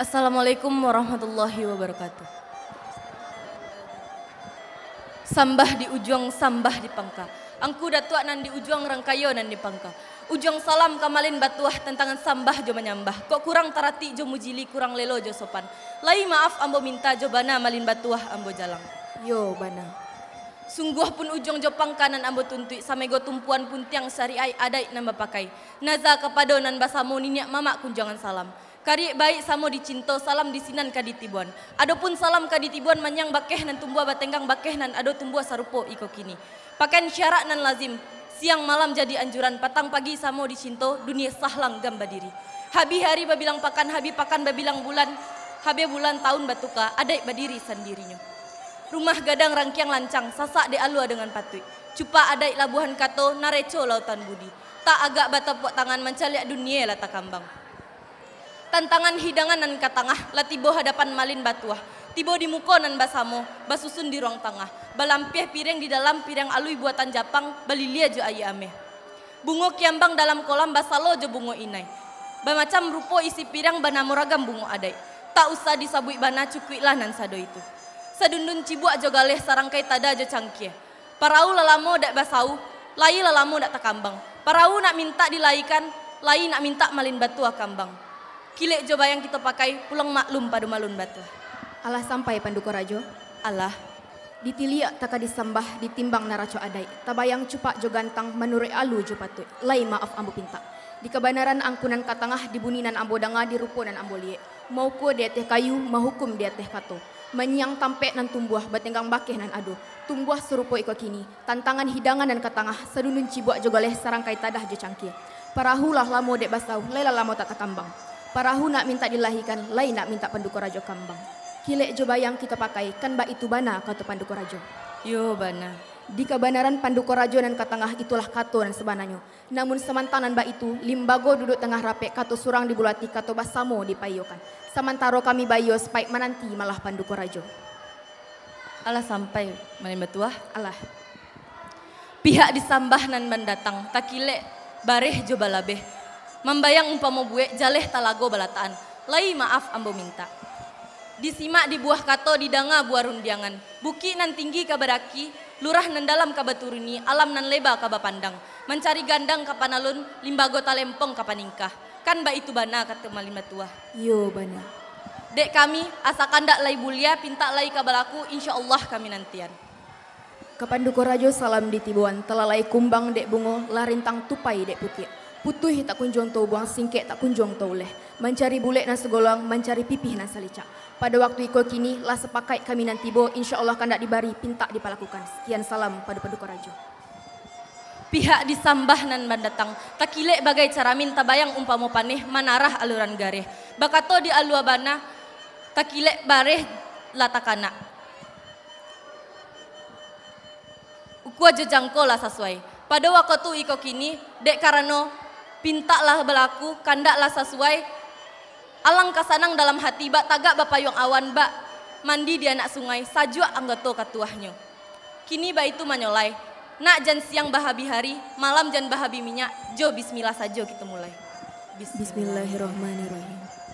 Assalamualaikum warahmatullahi wabarakatuh. Sambah di ujung, sambah di pangka. Angku datuak nan di ujung rangkayo nan di pangka. Ujung salam kamalin batuah tentangan sambah jo menyambah. Kok kurang tarati jo mujili kurang lelo jo sopan. Lai maaf ambo minta jo bana malin batuah ambo jalang. Yo bana. Sungguh pun ujung jo pangkanan ambo tuntui go tumpuan pun tiang sari ai adai nambah pakai. Naza kepada nan basamu ninyak mamak kunjangan salam. Kari baik samo dicinto salam disinan kadi tibuan. Adapun salam kaditibuan tibuan manyang bakeh nan tumbuh batenggang bakeh nan ado tumbuh sarupo iko kini. Pakan syarat nan lazim. Siang malam jadi anjuran patang pagi samo dicinto dunia sahlang gamba diri. Habi hari babilang pakan habi pakan babilang bulan. Habi bulan tahun batuka adai badiri sendirinya. Rumah gadang rangkiang lancang sasak de alua dengan patui. Cupa adai labuhan kato nareco lautan budi. Tak agak batapok tangan mencaliak dunia lata kambang tantangan hidangan nan katangah latibo hadapan malin batuah tibo di muko nan basamo basusun di ruang tengah balampiah piring di dalam piring alui buatan Japang balilia jo ayi ame bungo kiambang dalam kolam basalo jo bungo inai bamacam rupo isi piring pirang ragam bungo adai tak usah disabui bana cukuilah nan sado itu sadundun cibuak jo galeh sarangkai tada jo cangkie parau lalamo dak basau lai lalamo dak takambang parau nak minta dilaikan lai nak minta malin batuah kambang. Kile coba yang kita pakai pulang maklum pada malun batu. Allah sampai panduko rajo. Allah. Ditilia taka disembah ditimbang naraco adai. Tabayang cupak gantang manure alu jupatu. Lai maaf ambo pinta. Di kebenaran angkunan katangah dibuninan ambo danga di rupunan ambo liye. Mau ku dia teh kayu, mahukum dia teh kato. Menyang tampe nan tumbuah batenggang bakeh nan ado. Tumbuah serupo iko kini. Tantangan hidangan dan katangah sedunun cibuak jogoleh sarangkai tadah jo cangkir. Parahulah lamo dek basau, lela lamo tata kambang. Parahu nak minta dilahirkan, lain nak minta penduko rajo kambang. Kilek jo bayang kita pakai, kan ba itu bana kata panduko rajo. Yo bana. Di kebenaran panduko rajo dan katengah itulah kato dan sebananya. Namun semantanan ba itu, limbago duduk tengah rape kato surang dibulati kato basamo dipayokan. Sementara kami bayo sepaik menanti malah panduko rajo. Allah sampai malam tuah. Allah. Pihak disambah nan mendatang, takilek bareh jo balabeh Membayang umpama bue jaleh talago balataan. Lai maaf ambo minta. Disimak di buah kato didanga buah rundiangan. Buki nan tinggi kabaraki, lurah nan dalam kabaturuni, alam nan leba kabapandang. Mencari gandang kapanalun, limbago talempong kapaningkah. Kan ba itu bana kata malima tua. Yo bana. Dek kami, asakan dak lai bulia, pinta lai kabalaku, insya Allah kami nantian. Kepandu Korajo salam di Tibuan, telalai kumbang dek bungo, larintang tupai dek putih. Putuh tak kunjung tahu, buang singkek tak kunjung tahu leh. Mencari bulat nan segolong, mencari pipih nan salicak. Pada waktu iko kini, lah sepakai kami nanti bo, insya Allah kandak dibari, pintak dipalakukan. Sekian salam pada penduka rajo. Pihak disambah nan tak takilek bagai cara minta bayang umpamu paneh, manarah aluran gareh. Bakato di aluabana, tak takilek bareh latakana. Ukua jejangko lah sesuai. Pada waktu iko kini, dek karano pintaklah berlaku, kandaklah sesuai. Alangkah sanang dalam hati bak tagak yang awan bak mandi di anak sungai sajua anggoto katuahnya. Kini bak itu menyolai, Nak jan siang bahabi hari, malam jan bahabi minyak, jo bismillah saja kita mulai. Bismillahirrahmanirrahim.